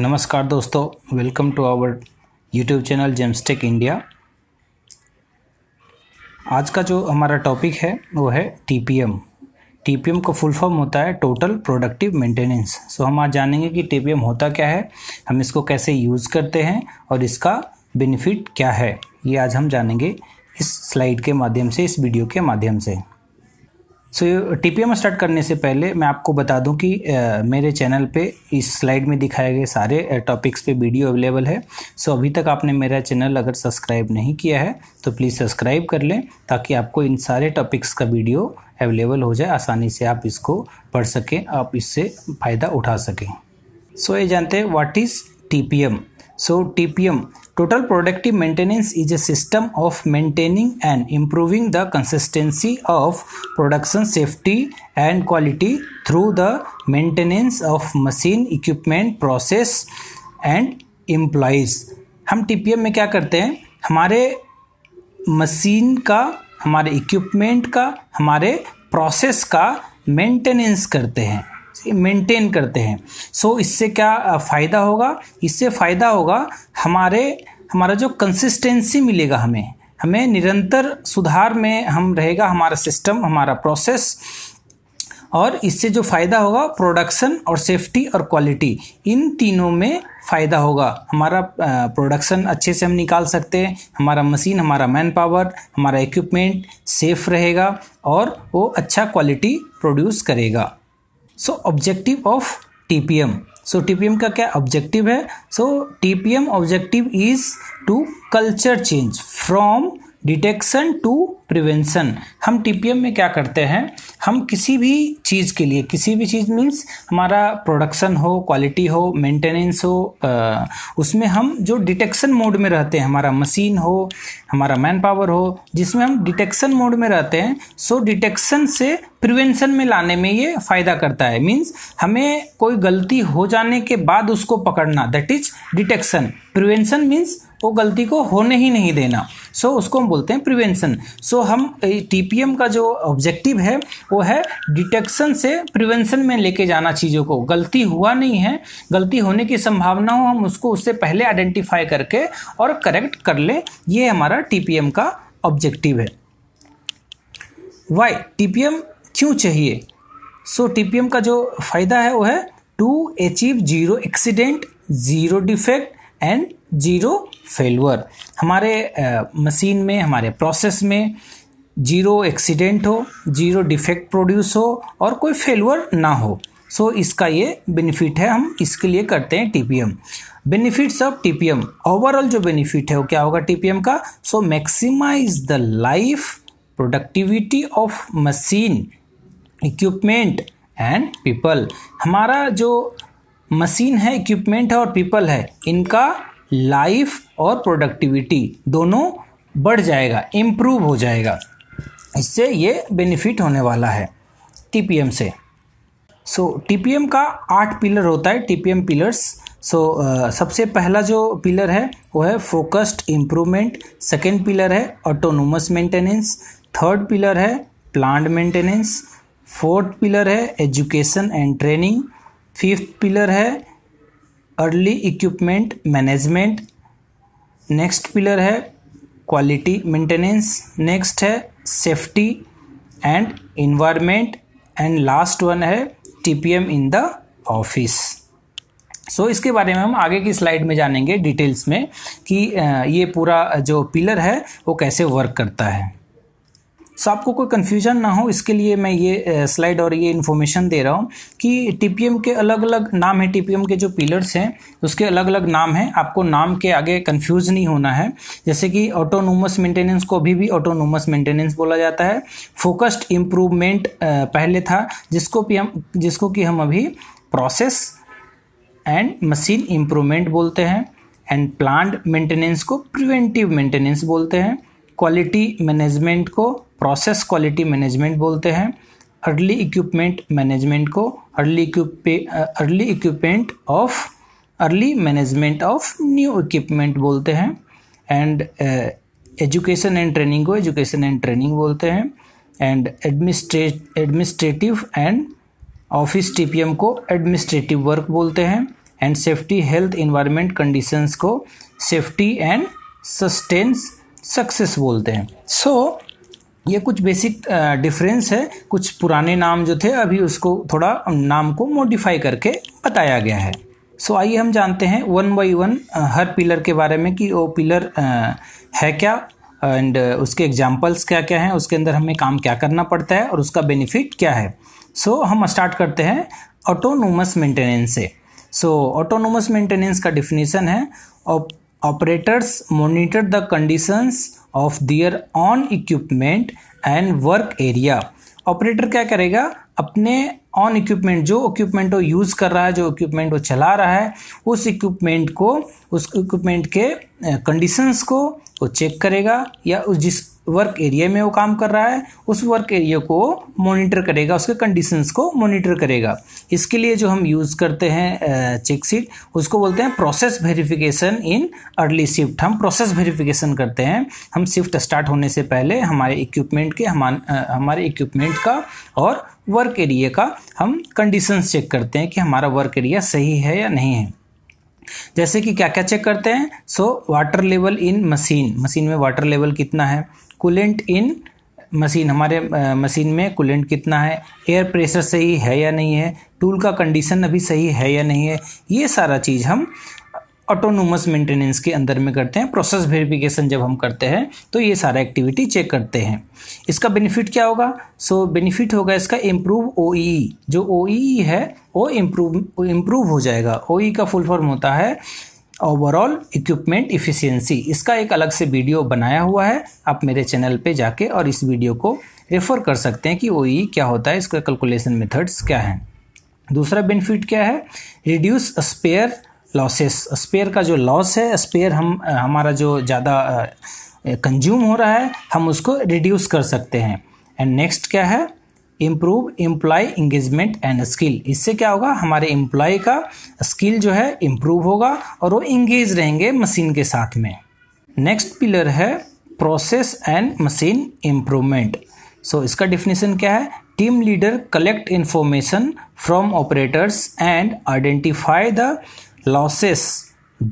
नमस्कार दोस्तों welcome to our YouTube channel Gemstech India आज का जो हमारा टॉपिक है वो है टीपीएम टीपीएम का फुल फॉर्म होता है टोटल प्रोडक्टिव मेंटेनेंस सो हम आज जानेंगे कि टीपीएम होता क्या है हम इसको कैसे यूज़ करते हैं और इसका बेनिफिट क्या है ये आज हम जानेंगे इस स्लाइड के माध्यम से इस वीडियो के माध्यम से सो so, टी स्टार्ट करने से पहले मैं आपको बता दूं कि आ, मेरे चैनल पे इस स्लाइड में दिखाए गए सारे टॉपिक्स पे वीडियो अवेलेबल है सो so, अभी तक आपने मेरा चैनल अगर सब्सक्राइब नहीं किया है तो प्लीज़ सब्सक्राइब कर लें ताकि आपको इन सारे टॉपिक्स का वीडियो अवेलेबल हो जाए आसानी से आप इसको पढ़ सकें आप इससे फ़ायदा उठा सकें सो so, ये जानते हैं what is T so T total productive maintenance is a system of maintaining and improving the consistency of production safety and quality through the maintenance of machine equipment process and employees हम T में क्या करते हैं हमारे machine का हमारे equipment का हमारे प्रोसेस का मेंटेनेंस करते हैं मेंटेन करते हैं सो so, इससे क्या फ़ायदा होगा इससे फ़ायदा होगा हमारे हमारा जो कंसिस्टेंसी मिलेगा हमें हमें निरंतर सुधार में हम रहेगा हमारा सिस्टम हमारा प्रोसेस और इससे जो फ़ायदा होगा प्रोडक्शन और सेफ्टी और क्वालिटी इन तीनों में फ़ायदा होगा हमारा प्रोडक्शन अच्छे से हम निकाल सकते हैं हमारा मशीन हमारा मैन पावर हमारा इक्विपमेंट सेफ रहेगा और वो अच्छा क्वालिटी प्रोड्यूस करेगा so objective of TPM so TPM का क्या ऑब्जेक्टिव है so TPM objective is to culture change from detection to prevention हम टीपीएम में क्या करते हैं हम किसी भी चीज़ के लिए किसी भी चीज़ मीन्स हमारा प्रोडक्शन हो क्वालिटी हो मेंटेनेंस हो आ, उसमें हम जो डिटेक्शन मोड में रहते हैं हमारा मशीन हो हमारा मैन पावर हो जिसमें हम डिटेक्शन मोड में रहते हैं सो डिटेक्शन से प्रिवेंशन में लाने में ये फ़ायदा करता है मीन्स हमें कोई गलती हो जाने के बाद उसको पकड़ना that is detection prevention means वो गलती को होने ही नहीं देना सो so, उसको हम बोलते हैं प्रिवेंशन सो so, हम टीपीएम का जो ऑब्जेक्टिव है वो है डिटेक्शन से प्रिवेंशन में लेके जाना चीज़ों को गलती हुआ नहीं है गलती होने की संभावना हो हम उसको उससे पहले आइडेंटिफाई करके और करेक्ट कर ले ये हमारा टीपीएम का ऑब्जेक्टिव है वाई टीपीएम क्यों चाहिए सो so, टीपीएम का जो फ़ायदा है वो है to achieve zero accident zero defect and zero failure हमारे मशीन में हमारे प्रोसेस में जीरो एक्सीडेंट हो जीरो डिफेक्ट प्रोड्यूस हो और कोई फेलवर ना हो सो so, इसका ये बेनिफिट है हम इसके लिए करते हैं aim benefits of aim overall जो बेनिफिट है वो क्या होगा एम का so maximise the life productivity of machine equipment and people हमारा जो मशीन है इक्विपमेंट है और पीपल है इनका लाइफ और प्रोडक्टिविटी दोनों बढ़ जाएगा इम्प्रूव हो जाएगा इससे ये बेनिफिट होने वाला है टी से सो पी टी का आठ पिलर होता है टी पिलर्स सो सबसे पहला जो पिलर है वो है फोकस्ड इम्प्रूवमेंट सेकेंड पिलर है ऑटोनोमस मेंटेनेंस थर्ड पिलर है प्लांट मेंटेनेंस फोर्थ पिलर है education and training fifth pillar है early equipment management next pillar है क्वालिटी मेंटेनेंस नेक्स्ट है safety and environment and last one है TPM in the office so इसके बारे में हम आगे की स्लाइड में जानेंगे डिटेल्स में कि ये पूरा जो पिलर है वो कैसे वर्क करता है सो आपको कोई कन्फ्यूजन ना हो इसके लिए मैं ये स्लाइड और ये इन्फॉर्मेशन दे रहा हूँ कि टीपीएम के अलग अलग नाम है टीपीएम के जो पिलर्स हैं उसके अलग अलग नाम हैं आपको नाम के आगे कन्फ्यूज़ नहीं होना है जैसे कि ऑटोनोमस मेंटेनेंस को अभी भी ऑटोनोमस मेंटेनेंस बोला जाता है फोकस्ड इम्प्रूवमेंट पहले था जिसको भी हम जिसको कि हम अभी प्रोसेस एंड मशीन इम्प्रूवमेंट बोलते हैं एंड प्लांट मेंटेनेंस को प्रिवेंटिव मेंटेनेंस बोलते हैं क्वालिटी मैनेजमेंट को प्रोसेस क्वालिटी मैनेजमेंट बोलते हैं अर्ली इक्विपमेंट मैनेजमेंट को early early equipment of early management of new equipment बोलते हैं एंड एजुकेशन एंड ट्रेनिंग को एजुकेशन एंड ट्रेनिंग बोलते हैं and administrate administrative and office TPM को एडमिनिस्ट्रेटिव वर्क बोलते हैं and safety health environment conditions को सेफ्टी एंड सस्टेंस सक्सेस बोलते हैं सो so, ये कुछ बेसिक डिफरेंस है कुछ पुराने नाम जो थे अभी उसको थोड़ा नाम को मॉडिफाई करके बताया गया है सो so, आइए हम जानते हैं वन बाई वन हर पिलर के बारे में कि वो पिलर है क्या एंड उसके एग्जाम्पल्स क्या क्या हैं उसके अंदर हमें काम क्या करना पड़ता है और उसका बेनिफिट क्या है सो so, हम स्टार्ट करते हैं ऑटोनोमस मेंटेनेंस से सो ऑटोनोमस मेंटेनेंस का डिफिनीसन है operators monitor the conditions of their own equipment and work area operator क्या करेगा अपने ऑन इक्विपमेंट जो इक्विपमेंट वो यूज़ कर रहा है जो इक्विपमेंट वो चला रहा है उस इक्विपमेंट को उस इक्विपमेंट के कंडीशंस eh, को वो चेक करेगा या उस जिस वर्क एरिया में वो काम कर रहा है उस वर्क एरिया को मॉनिटर करेगा उसके कंडीशंस को मॉनिटर करेगा इसके लिए जो हम यूज़ करते हैं चेकशीट उसको बोलते हैं process verification in early shift हम प्रोसेस वेरिफिकेशन करते हैं हम शिफ्ट स्टार्ट होने से पहले हमारे इक्विपमेंट के हम हमारे इक्विपमेंट का और वर्क एरिया का हम कंडीशंस चेक करते हैं कि हमारा वर्क एरिया सही है या नहीं है जैसे कि क्या क्या चेक करते हैं so water level in machine machine में वाटर लेवल कितना है कूलेंट इन मशीन हमारे मशीन में कूलेंट कितना है एयर प्रेशर सही है या नहीं है टूल का कंडीशन अभी सही है या नहीं है ये सारा चीज़ हम ऑटोनोमस मेंटेनेंस के अंदर में करते हैं प्रोसेस वेरिफिकेशन जब हम करते हैं तो ये सारा एक्टिविटी चेक करते हैं इसका बेनिफिट क्या होगा सो so, बेनिफिट होगा इसका इम्प्रूव ओ e e, जो ओ e है वो इम्प्रूव इम्प्रूव हो जाएगा ओ का फुल फॉर्म होता है ओवरऑल इक्विपमेंट इफिशियंसी इसका एक अलग से वीडियो बनाया हुआ है आप मेरे चैनल पे जाके और इस वीडियो को रेफर कर सकते हैं कि ओ e क्या होता है इसका कैलकुलेशन मेथड्स क्या हैं दूसरा बेनिफिट क्या है रिड्यूस स्पेयर लॉसेस स्पेयर का जो लॉस है स्पेयर हम हमारा जो ज़्यादा कंज्यूम हो रहा है हम उसको रिड्यूस कर सकते हैं एंड नेक्स्ट क्या है improve employee engagement and skill इससे क्या होगा हमारे एम्प्लॉय का स्किल जो है इम्प्रूव होगा और वो इंगेज रहेंगे मशीन के साथ में नेक्स्ट पिलर है process and machine improvement so इसका डिफिनेशन क्या है team leader collect information from operators and identify the losses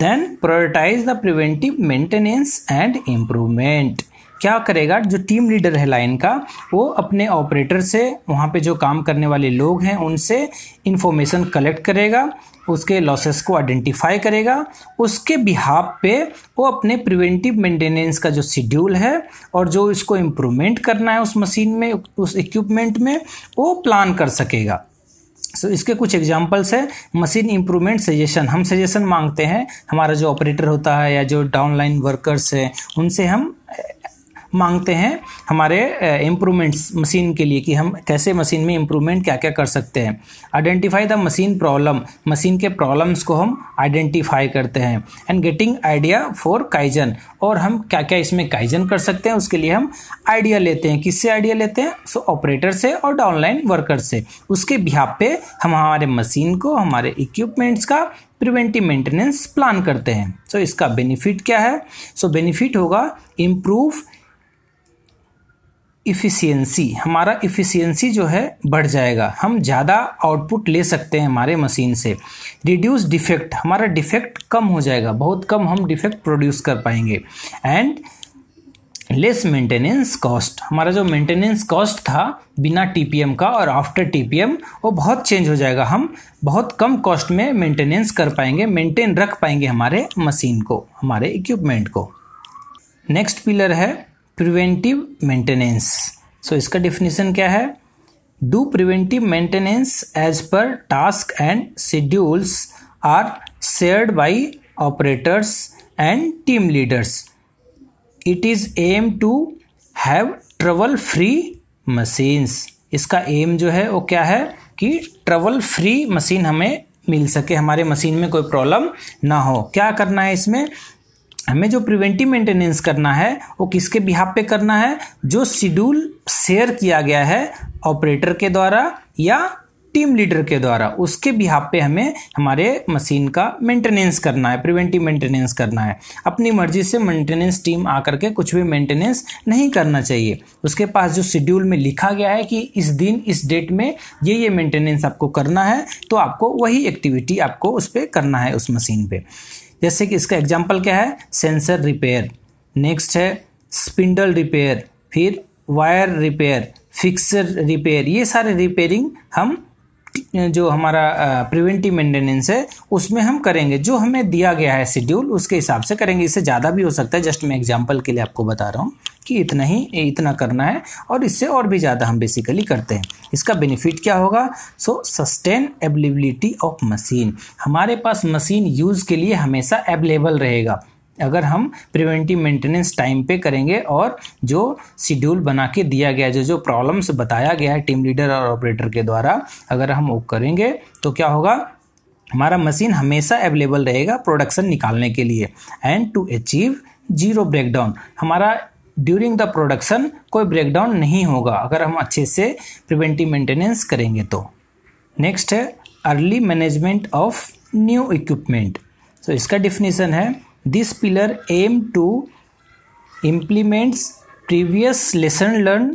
then prioritise the preventive maintenance and improvement क्या करेगा जो टीम लीडर है लाइन का वो अपने ऑपरेटर से वहाँ पे जो काम करने वाले लोग हैं उनसे इन्फॉर्मेशन कलेक्ट करेगा उसके लॉसेस को आइडेंटिफाई करेगा उसके बिहाफ पे वो अपने प्रिवेंटिव मेंटेनेंस का जो शेड्यूल है और जो इसको इम्प्रूवमेंट करना है उस मशीन में उस इक्विपमेंट में वो प्लान कर सकेगा सो so, इसके कुछ एग्जांपल्स है मशीन इम्प्रूवमेंट सजेशन हम सजेशन मांगते हैं हमारा जो ऑपरेटर होता है या जो डाउनलाइन वर्कर्स हैं उनसे हम मांगते हैं हमारे इम्प्रूवमेंट्स मशीन के लिए कि हम कैसे मशीन में इम्प्रूवमेंट क्या क्या कर सकते हैं identify the machine problem machine के प्रॉब्लम्स को हम आइडेंटिफाई करते हैं and getting idea for kaizen और हम क्या क्या इसमें काइजन कर सकते हैं उसके लिए हम आइडिया लेते हैं किससे आइडिया लेते हैं सो ऑपरेटर से और डाउनलाइन वर्कर से उसके बिहाब पे हम हमारे मशीन को हमारे इक्विपमेंट्स का प्रिवेंटिव मेंटेनेंस प्लान करते हैं सो so, इसका बेनिफिट क्या है सो so, बेनिफिट होगा इम्प्रूव इफ़िशियंसी हमारा इफ़िशियंसी जो है बढ़ जाएगा हम ज़्यादा आउटपुट ले सकते हैं हमारे मशीन से रिड्यूस डिफेक्ट हमारा डिफेक्ट कम हो जाएगा बहुत कम हम डिफेक्ट प्रोड्यूस कर पाएंगे एंड लेस मेंटेनेंस कॉस्ट हमारा जो मेंटेनेंस कॉस्ट था बिना टीपीएम का और आफ्टर टीपीएम वो बहुत चेंज हो जाएगा हम बहुत कम कॉस्ट में मेंटेनेंस कर पाएंगे मेंटेन रख पाएंगे हमारे मशीन को हमारे इक्विपमेंट को नेक्स्ट पिलर है प्रिवेंटिव मेंटेनेंस सो इसका डिफिनेशन क्या है do preventive maintenance as per task and schedules are shared by operators and team leaders it is aim to have trouble free machines इसका aim जो है वो क्या है कि ट्रबल फ्री मशीन हमें मिल सके हमारे मशीन में कोई प्रॉब्लम ना हो क्या करना है इसमें हमें जो प्रिवेंटिव मेंटेनेंस करना है वो किसके बिहाफ पे करना है जो शेड्यूल शेयर किया गया है ऑपरेटर के द्वारा या टीम लीडर के द्वारा उसके बिहाफ पे हमें हमारे मशीन का मेंटेनेंस करना है प्रिवेंटिव मेंटेनेंस करना है अपनी मर्जी से मेंटेनेंस टीम आकर के कुछ भी मेंटेनेंस नहीं करना चाहिए उसके पास जो शेड्यूल में लिखा गया है कि इस दिन इस डेट में ये ये मेंटेनेंस आपको करना है तो आपको वही एक्टिविटी आपको उस पर करना है उस मशीन पर जैसे कि इसका एग्जाम्पल क्या है सेंसर रिपेयर नेक्स्ट है स्पिंडल रिपेयर फिर वायर रिपेयर फिक्सर रिपेयर ये सारे रिपेयरिंग हम जो हमारा प्रिवेंटिव मेंटेनेंस है उसमें हम करेंगे जो हमें दिया गया है शेड्यूल उसके हिसाब से करेंगे इससे ज़्यादा भी हो सकता है जस्ट मैं एग्जांपल के लिए आपको बता रहा हूँ कि इतना ही इतना करना है और इससे और भी ज़्यादा हम बेसिकली करते हैं इसका बेनिफिट क्या होगा so sustainability of machine हमारे पास मशीन यूज़ के लिए हमेशा एवेलेबल रहेगा अगर हम प्रिवेंटिव मेंटेनेंस टाइम पे करेंगे और जो शेड्यूल बना के दिया गया जो जो प्रॉब्लम्स बताया गया है टीम लीडर और ऑपरेटर के द्वारा अगर हम वो करेंगे तो क्या होगा हमारा मशीन हमेशा अवेलेबल रहेगा प्रोडक्शन निकालने के लिए and to achieve zero breakdown हमारा ड्यूरिंग द प्रोडक्शन कोई ब्रेकडाउन नहीं होगा अगर हम अच्छे से प्रिवेंटिव मेंटेनेंस करेंगे तो नेक्स्ट है early management of new equipment so इसका डिफिनीसन है this pillar aim to implements previous lesson learn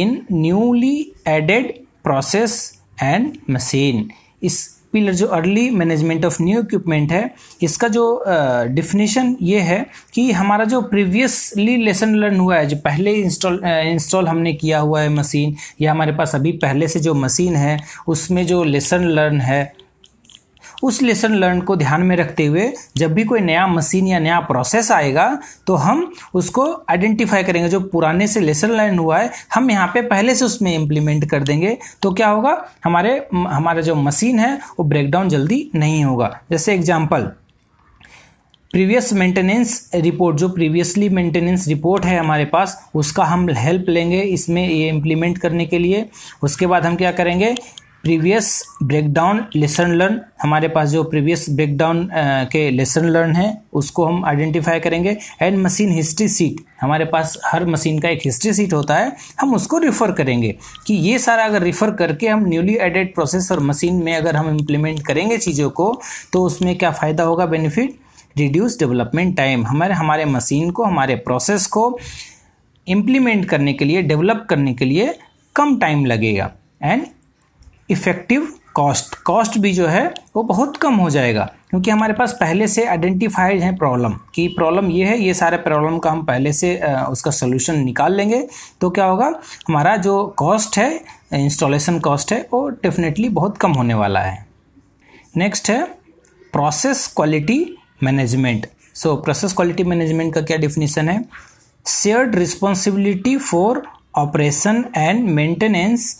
in newly added process and machine इस पिलर जो early management of new equipment है इसका जो डिफिनेशन uh, ये है कि हमारा जो प्रीवियसली लेसन लर्न हुआ है जो पहले इंस्टॉल इंस्टॉल uh, हमने किया हुआ है मशीन या हमारे पास अभी पहले से जो मशीन है उसमें जो लेसन लर्न है उस लेसन लर्न को ध्यान में रखते हुए जब भी कोई नया मशीन या नया प्रोसेस आएगा तो हम उसको आइडेंटिफाई करेंगे जो पुराने से लेसन लर्न हुआ है हम यहाँ पे पहले से उसमें इम्प्लीमेंट कर देंगे तो क्या होगा हमारे हमारा जो मशीन है वो ब्रेकडाउन जल्दी नहीं होगा जैसे एग्जाम्पल प्रीवियस मेंटेनेंस रिपोर्ट जो प्रीवियसली मेंटेनेंस रिपोर्ट है हमारे पास उसका हम हेल्प लेंगे इसमें ये इम्प्लीमेंट करने के लिए उसके बाद हम क्या करेंगे प्रीवियस ब्रेकडाउन लेसन लर्न हमारे पास जो प्रीवियस ब्रेकडाउन के लेसन लर्न है उसको हम आइडेंटिफाई करेंगे एंड मशीन हिस्ट्री सीट हमारे पास हर मशीन का एक हिस्ट्री सीट होता है हम उसको रिफ़र करेंगे कि ये सारा अगर रिफ़र करके हम न्यूली एडेड प्रोसेस और मशीन में अगर हम इम्प्लीमेंट करेंगे चीज़ों को तो उसमें क्या फ़ायदा होगा बेनिफिट रिड्यूस डेवलपमेंट टाइम हमारे हमारे मशीन को हमारे प्रोसेस को इम्प्लीमेंट करने के लिए डेवलप करने के लिए कम टाइम लगेगा एंड इफ़ेक्टिव कॉस्ट कॉस्ट भी जो है वो बहुत कम हो जाएगा क्योंकि हमारे पास पहले से आइडेंटिफाइड है प्रॉब्लम कि प्रॉब्लम ये है ये सारे प्रॉब्लम का हम पहले से उसका सोल्यूशन निकाल लेंगे तो क्या होगा हमारा जो कॉस्ट है इंस्टॉलेशन कॉस्ट है वो डेफिनेटली बहुत कम होने वाला है नेक्स्ट है process quality management so process quality management का क्या डिफिनीसन है shared responsibility for operation and maintenance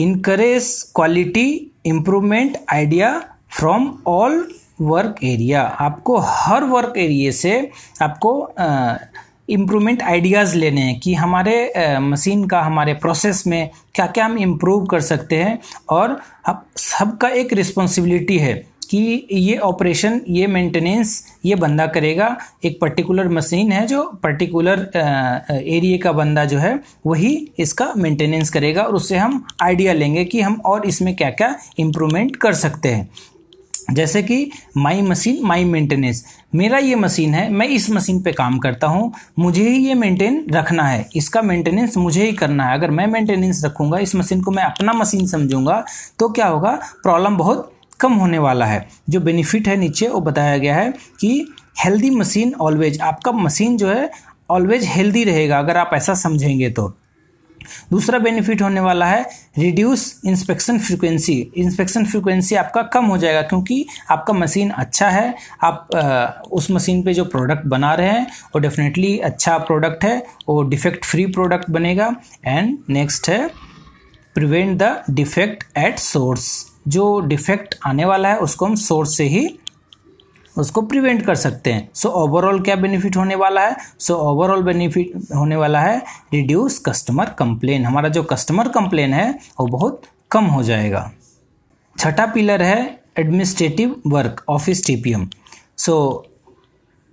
encourage quality improvement idea from all work area आपको हर वर्क एरिए से आपको इम्प्रूवमेंट आइडियाज़ लेने हैं कि हमारे मशीन का हमारे प्रोसेस में क्या क्या हम इम्प्रूव कर सकते हैं और अब सबका एक रिस्पॉन्सिबिलिटी है कि ये ऑपरेशन ये मेंटेनेंस ये बंदा करेगा एक पर्टिकुलर मशीन है जो पर्टिकुलर एरिए का बंदा जो है वही इसका मेंटेनेंस करेगा और उससे हम आइडिया लेंगे कि हम और इसमें क्या क्या इम्प्रूवमेंट कर सकते हैं जैसे कि माई मशीन माई मेंटेनेंस मेरा ये मशीन है मैं इस मशीन पे काम करता हूँ मुझे ही ये मेंटेन रखना है इसका मेंटेनेंस मुझे ही करना है अगर मैं मेंटेनेंस रखूँगा इस मशीन को मैं अपना मशीन समझूंगा तो क्या होगा प्रॉब्लम बहुत कम होने वाला है जो बेनिफिट है नीचे वो बताया गया है कि हेल्दी मशीन ऑलवेज आपका मशीन जो है ऑलवेज हेल्दी रहेगा अगर आप ऐसा समझेंगे तो दूसरा बेनिफिट होने वाला है reduce inspection frequency inspection frequency आपका कम हो जाएगा क्योंकि आपका मशीन अच्छा है आप आ, उस मशीन पे जो प्रोडक्ट बना रहे हैं वो डेफिनेटली अच्छा प्रोडक्ट है वो डिफेक्ट फ्री प्रोडक्ट बनेगा एंड नेक्स्ट है prevent the defect at source जो डिफेक्ट आने वाला है उसको हम सोर्स से ही उसको प्रिवेंट कर सकते हैं सो so, ओवरऑल क्या बेनिफिट होने वाला है सो ओवरऑल बेनिफिट होने वाला है रिड्यूस कस्टमर कंप्लेन हमारा जो कस्टमर कंप्लेन है वो बहुत कम हो जाएगा छठा पिलर है administrative work office TPM so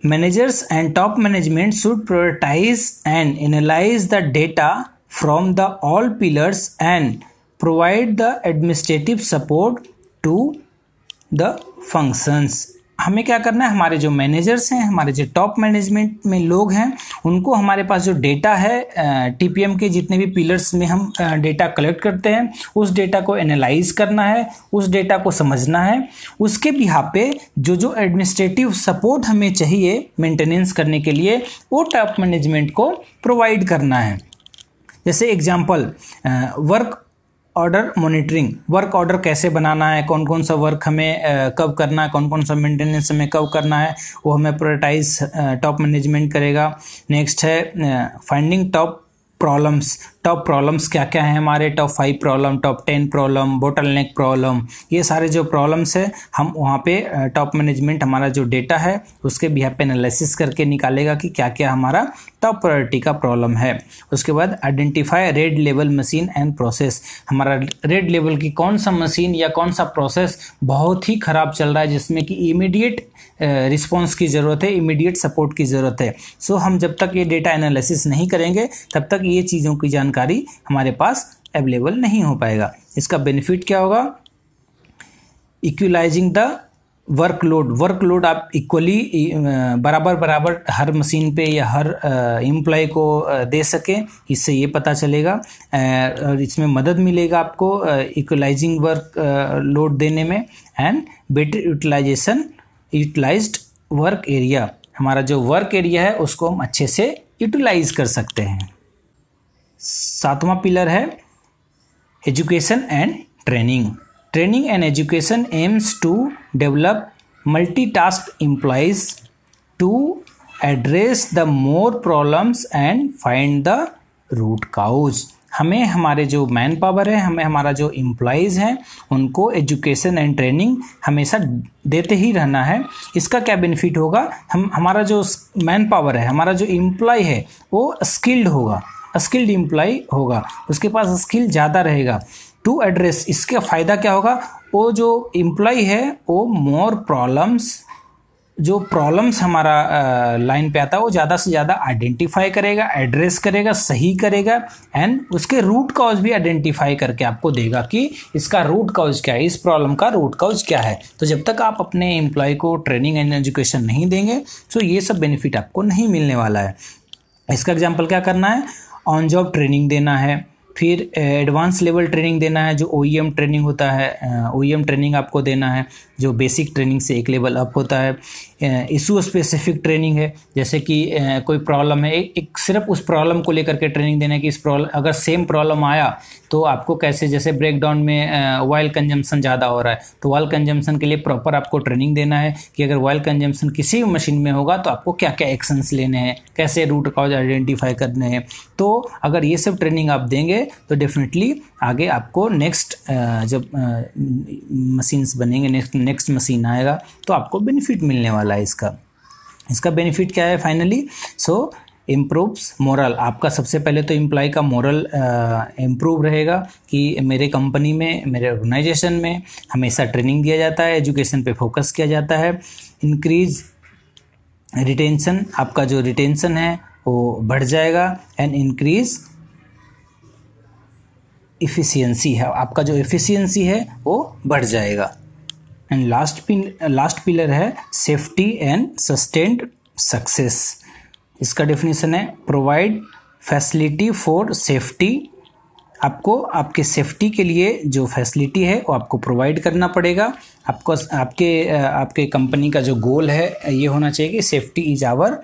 managers and top management should prioritize and analyse the data from the all pillars and provide the administrative support to the functions हमें क्या करना है हमारे जो मैनेजर्स हैं हमारे जो टॉप मैनेजमेंट में लोग हैं उनको हमारे पास जो डेटा है टीपीएम के जितने भी पिलर्स में हम डेटा कलेक्ट करते हैं उस डेटा को एनालाइज करना है उस डेटा को समझना है उसके बिहा पे जो जो एडमिनिस्ट्रेटिव सपोर्ट हमें चाहिए मेंटेनेंस करने के लिए वो टॉप मैनेजमेंट को प्रोवाइड करना है जैसे example work order monitoring work order कैसे बनाना है कौन कौन सा वर्क हमें कब करना है कौन कौन सा मेंटेनेंस हमें कब करना है वो हमें प्रोटाइज टॉप मैनेजमेंट करेगा नेक्स्ट है finding top problems top problems क्या क्या हैं हमारे top five problem top ten problem bottleneck problem ये सारे जो प्रॉब्लम्स है हम वहाँ पे टॉप मैनेजमेंट हमारा जो डेटा है उसके भी पे एनालिसिस करके निकालेगा कि क्या क्या हमारा टॉप प्रायोरिटी का प्रॉब्लम है उसके बाद identify red level machine and process हमारा रेड लेवल की कौन सा मशीन या कौन सा प्रोसेस बहुत ही ख़राब चल रहा है जिसमें कि इमीडिएट रिस्पॉन्स की ज़रूरत है इमीडिएट सपोर्ट की ज़रूरत है सो so, हम जब तक ये डेटा एनालिसिस नहीं करेंगे तब तक ये चीज़ों की जानकारी जानकारी हमारे पास अवेलेबल नहीं हो पाएगा इसका बेनिफिट क्या होगा इक्वलाइजिंग द वर्कलोड वर्कलोड आप इक्वली बराबर बराबर हर मशीन पे या हर एम्प्लॉय को दे सकें इससे ये पता चलेगा और इसमें मदद मिलेगा आपको इक्वलाइजिंग वर्क लोड देने में and better utilisation utilise work area हमारा जो वर्क एरिया है उसको हम अच्छे से यूटिलाइज कर सकते हैं सातवां पिलर है education and training training and education aims to develop task employees to address the more problems and find the root cause हमें हमारे जो मैन पावर है हमें हमारा जो एम्प्लॉयज़ हैं उनको एजुकेशन एंड ट्रेनिंग हमेशा देते ही रहना है इसका क्या बेनिफिट होगा हम हमारा जो मैन पावर है हमारा जो एम्प्लॉय है वो स्किल्ड होगा स्किल्ड एम्प्लॉय होगा उसके पास स्किल ज़्यादा रहेगा टू एड्रेस इसका फ़ायदा क्या होगा वो जो इम्प्लॉय है वो मोर प्रॉब्लम्स जो प्रॉब्लम्स हमारा लाइन पे आता है वो ज़्यादा से ज़्यादा आइडेंटिफाई करेगा एड्रेस करेगा सही करेगा एंड उसके रूट कॉज भी आइडेंटिफाई करके आपको देगा कि इसका रूट कॉज क्या है इस प्रॉब्लम का रूट कॉज क्या है तो जब तक आप अपने एम्प्लॉय को ट्रेनिंग एंड एजुकेशन नहीं देंगे तो ये सब बेनिफिट आपको नहीं मिलने वाला है इसका एग्जाम्पल क्या करना है ऑन जॉब ट्रेनिंग देना है फिर एडवांस लेवल ट्रेनिंग देना है जो ओ ट्रेनिंग e होता है ओ eh, ट्रेनिंग e आपको देना है जो बेसिक ट्रेनिंग से एक लेवल अप होता है इशू स्पेसिफिक ट्रेनिंग है जैसे कि कोई प्रॉब्लम है एक सिर्फ उस प्रॉब्लम को लेकर के ट्रेनिंग देना है कि इस प्रॉब्लम अगर सेम प्रॉब्लम आया तो आपको कैसे जैसे ब्रेकडाउन में ऑयल कंजम्पशन ज़्यादा हो रहा है तो ऑयल कंजम्पशन के लिए प्रॉपर आपको ट्रेनिंग देना है कि अगर ऑयल कंजम्पशन किसी भी मशीन में होगा तो आपको क्या क्या एक्शंस लेने हैं कैसे रूट कॉज आइडेंटिफाई करने हैं तो अगर ये सब ट्रेनिंग आप देंगे तो डेफिनेटली आगे आपको नेक्स्ट जब मशीन्स बनेंगे नेक्स्ट नेक्स्ट मशीन आएगा तो आपको बेनिफिट मिलने वाला है वाला है इसका इसका बेनिफिट क्या है फाइनली सो इम्प्रूव्स मॉरल आपका सबसे पहले तो एम्प्लॉय का मॉरल इम्प्रूव रहेगा कि मेरे कंपनी में मेरे ऑर्गेनाइजेशन में हमेशा ट्रेनिंग दिया जाता है एजुकेशन पे फोकस किया जाता है इंक्रीज रिटेंशन आपका जो रिटेंशन है वो बढ़ जाएगा एंड इंक्रीज इफ़िशियंसी है आपका जो इफ़िशियंसी है वो बढ़ जाएगा and last pin last pillar है सेफ्टी एंड सस्टेंड सक्सेस इसका डेफिनेशन है प्रोवाइड फैसिलिटी फॉर सेफ्टी आपको आपके सेफ्टी के लिए जो फैसिलिटी है वो आपको प्रोवाइड करना पड़ेगा आपको आपके आपके कंपनी का जो गोल है ये होना चाहिए कि safety is our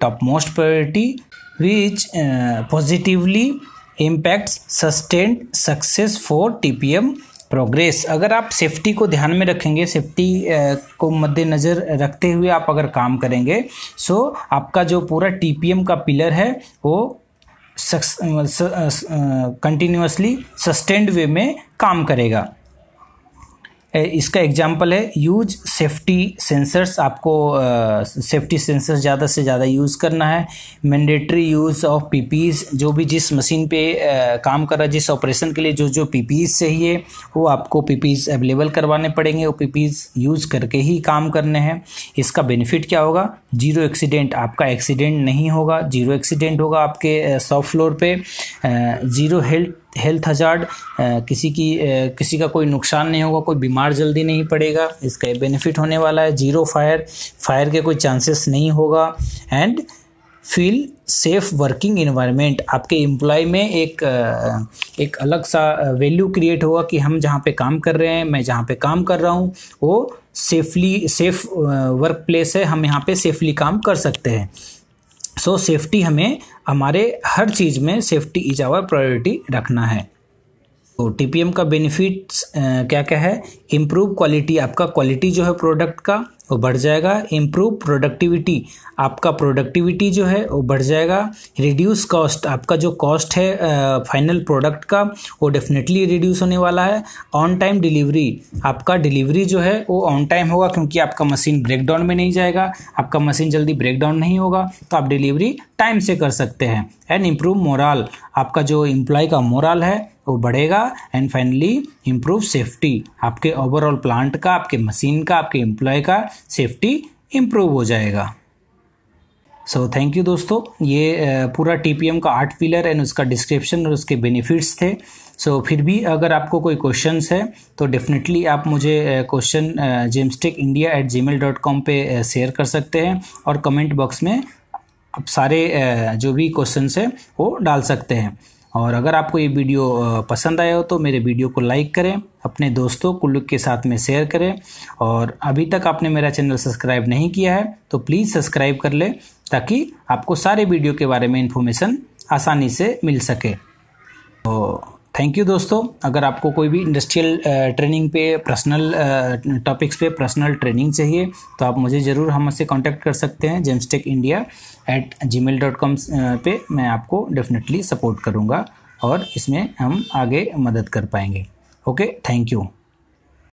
top most priority which positively impacts sustained success for T P M progress अगर आप सेफ्टी को ध्यान में रखेंगे सेफ्टी को मद्देनज़र रखते हुए आप अगर काम करेंगे सो आपका जो पूरा टीपीएम का पिलर है वो कंटिन्यूसली सस्टेंड वे में काम करेगा इसका एग्जाम्पल है यूज सेफ्टी सेंसर्स आपको सेफ्टी सेंसर्स ज़्यादा से ज़्यादा यूज़ करना है मैंडेटरी यूज़ ऑफ पीपीज जो भी जिस मशीन पे आ, काम कर रहा है जिस ऑपरेशन के लिए जो जो पीपीज चाहिए वो आपको पीपीज अवेलेबल करवाने पड़ेंगे वो पीपीज यूज़ करके ही काम करने हैं इसका बेनिफिट क्या होगा जीरो एक्सीडेंट आपका एक्सीडेंट नहीं होगा जीरो एक्सीडेंट होगा आपके सॉफ्ट फ्लोर पर जीरो हेल्थ हेल्थ हजार्ड किसी की किसी का कोई नुकसान नहीं होगा कोई बीमार जल्दी नहीं पड़ेगा इसका बेनिफिट होने वाला है जीरो फायर फायर के कोई चांसेस नहीं होगा and feel safe working environment आपके एम्प्लॉय में एक एक अलग सा वैल्यू क्रिएट होगा कि हम जहाँ पे काम कर रहे हैं मैं जहाँ पे काम कर रहा हूँ वो सेफली सेफ वर्क प्लेस है हम यहाँ पे सेफली काम कर सकते हैं सो so, सेफ्टी हमें हमारे हर चीज़ में सेफ्टी इज आवर प्रायोरिटी रखना है तो टी का बेनिफिट्स क्या क्या है इम्प्रूव क्वालिटी आपका क्वालिटी जो है प्रोडक्ट का वो बढ़ जाएगा इम्प्रूव प्रोडक्टिविटी आपका प्रोडक्टिविटी जो है वो बढ़ जाएगा रिड्यूस कॉस्ट आपका जो कॉस्ट है फाइनल uh, प्रोडक्ट का वो डेफिनेटली रिड्यूस होने वाला है ऑन टाइम डिलीवरी आपका डिलीवरी जो है वो ऑन टाइम होगा क्योंकि आपका मशीन ब्रेकडाउन में नहीं जाएगा आपका मशीन जल्दी ब्रेकडाउन नहीं होगा तो आप डिलीवरी टाइम से कर सकते हैं एंड इम्प्रूव मोरल आपका जो इम्प्लॉय का मोरल है वो बढ़ेगा एंड फाइनली इम्प्रूव सेफ्टी आपके ओवरऑल प्लांट का आपके मशीन का आपके एम्प्लॉय का सेफ्टी इम्प्रूव हो जाएगा सो थैंक यू दोस्तों ये पूरा टी का आर्ट पिलर एंड उसका डिस्क्रिप्शन और उसके बेनिफिट्स थे सो so, फिर भी अगर आपको कोई क्वेश्चंस है तो डेफिनेटली आप मुझे question Gemstech India at Gmail dot com पर शेयर कर सकते हैं और कमेंट बॉक्स में आप सारे जो भी क्वेश्चन है वो डाल सकते हैं और अगर आपको ये वीडियो पसंद आया हो तो मेरे वीडियो को लाइक करें अपने दोस्तों कुल्लू के साथ में शेयर करें और अभी तक आपने मेरा चैनल सब्सक्राइब नहीं किया है तो प्लीज़ सब्सक्राइब कर लें ताकि आपको सारे वीडियो के बारे में इन्फॉर्मेशन आसानी से मिल सके तो थैंक यू दोस्तों अगर आपको कोई भी इंडस्ट्रियल ट्रेनिंग uh, पे पर्सनल टॉपिक्स uh, पे पर्सनल ट्रेनिंग चाहिए तो आप मुझे ज़रूर हमसे कांटेक्ट कर सकते हैं Gemstech India at Gmail dot com पर मैं आपको डेफिनेटली सपोर्ट करूँगा और इसमें हम आगे मदद कर पाएंगे ओके थैंक यू